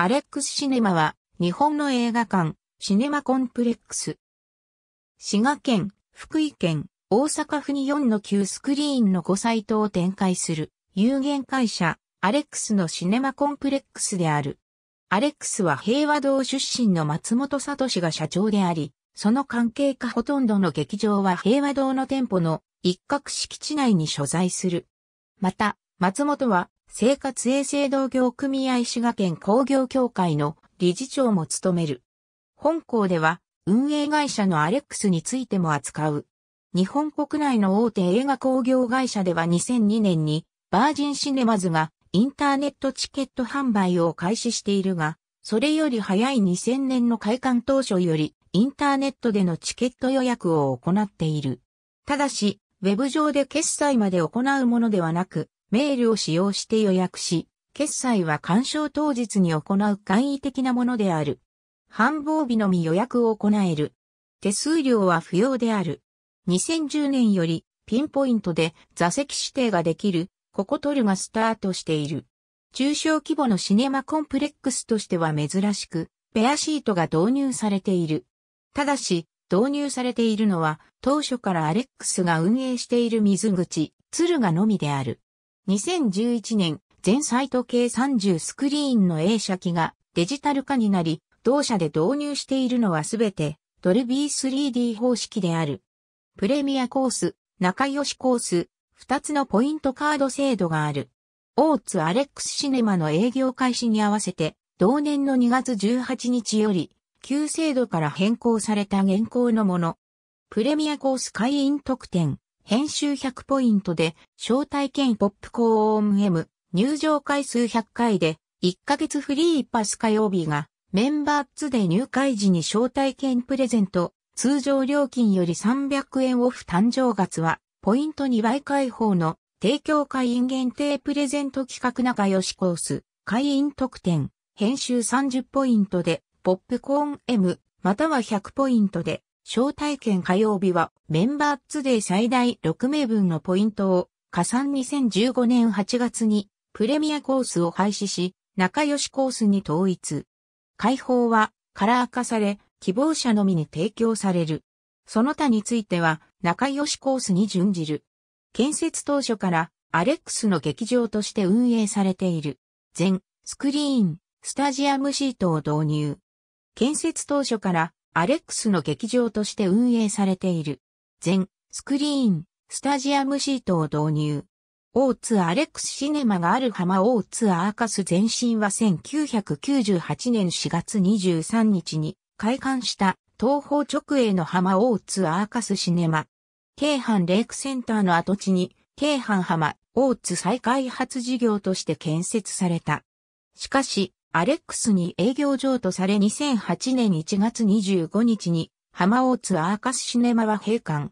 アレックスシネマは、日本の映画館、シネマコンプレックス。滋賀県、福井県、大阪府に4の旧スクリーンの5サイトを展開する、有限会社、アレックスのシネマコンプレックスである。アレックスは平和堂出身の松本聡が社長であり、その関係下ほとんどの劇場は平和堂の店舗の一角敷地内に所在する。また、松本は生活衛生同業組合滋賀県工業協会の理事長も務める。本校では運営会社のアレックスについても扱う。日本国内の大手映画工業会社では2002年にバージンシネマズがインターネットチケット販売を開始しているが、それより早い2000年の開館当初よりインターネットでのチケット予約を行っている。ただし、ウェブ上で決済まで行うものではなく、メールを使用して予約し、決済は鑑賞当日に行う簡易的なものである。繁忙日のみ予約を行える。手数料は不要である。2010年よりピンポイントで座席指定ができる、ココトルがスタートしている。中小規模のシネマコンプレックスとしては珍しく、ペアシートが導入されている。ただし、導入されているのは、当初からアレックスが運営している水口、鶴がのみである。2011年、全サイト系30スクリーンの A 写機がデジタル化になり、同社で導入しているのはすべてドルビー 3D 方式である。プレミアコース、仲良しコース、2つのポイントカード制度がある。オーツアレックスシネマの営業開始に合わせて、同年の2月18日より、旧制度から変更された現行のもの。プレミアコース会員特典、編集100ポイントで、招待券ポップコーン M、入場回数100回で、1ヶ月フリーパス火曜日が、メンバー2で入会時に招待券プレゼント、通常料金より300円オフ誕生月は、ポイント2倍開放の、提供会員限定プレゼント企画長吉コース、会員特典、編集30ポイントで、ポップコーン M、または100ポイントで、招待券火曜日はメンバーツデー最大6名分のポイントを加算2015年8月にプレミアコースを廃止し、仲良しコースに統一。開放はカラー化され、希望者のみに提供される。その他については、仲良しコースに準じる。建設当初から、アレックスの劇場として運営されている。全、スクリーン、スタジアムシートを導入。建設当初から、アレックスの劇場として運営されている。全、スクリーン、スタジアムシートを導入。大津アレックスシネマがある浜大津アーカス前身は1998年4月23日に開館した東方直営の浜大津アーカスシネマ。京阪レイクセンターの跡地に京阪浜大津再開発事業として建設された。しかし、アレックスに営業譲渡され2008年1月25日に浜大津アーカスシネマは閉館。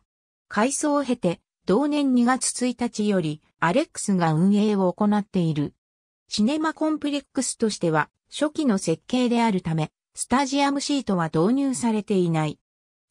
改装を経て同年2月1日よりアレックスが運営を行っている。シネマコンプレックスとしては初期の設計であるため、スタジアムシートは導入されていない。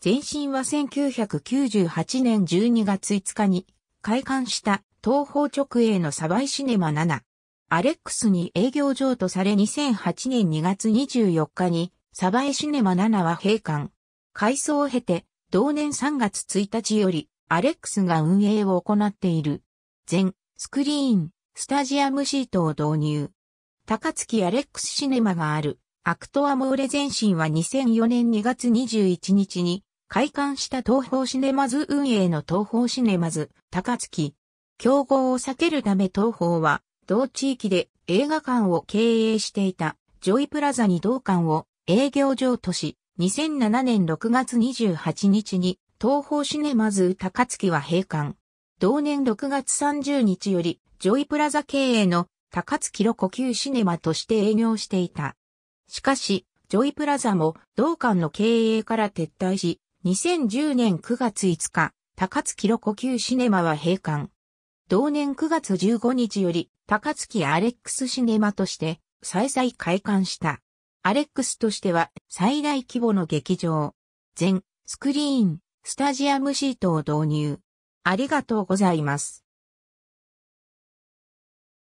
前身は1998年12月5日に開館した東方直営のサバイシネマ7。アレックスに営業譲渡され2008年2月24日に、サバエシネマ7は閉館。改装を経て、同年3月1日より、アレックスが運営を行っている。全、スクリーン、スタジアムシートを導入。高槻アレックスシネマがある、アクトアモーレ前身は2004年2月21日に、開館した東方シネマズ運営の東方シネマズ、高槻。競合を避けるため東方は、同地域で映画館を経営していたジョイプラザに同館を営業上とし、2007年6月28日に東方シネマズ高槻は閉館。同年6月30日よりジョイプラザ経営の高槻ロ呼吸シネマとして営業していた。しかし、ジョイプラザも同館の経営から撤退し、2010年9月5日、高槻ロ呼吸シネマは閉館。同年9月15日より、高槻アレックスシネマとして、再々開館した。アレックスとしては、最大規模の劇場。全、スクリーン、スタジアムシートを導入。ありがとうございます。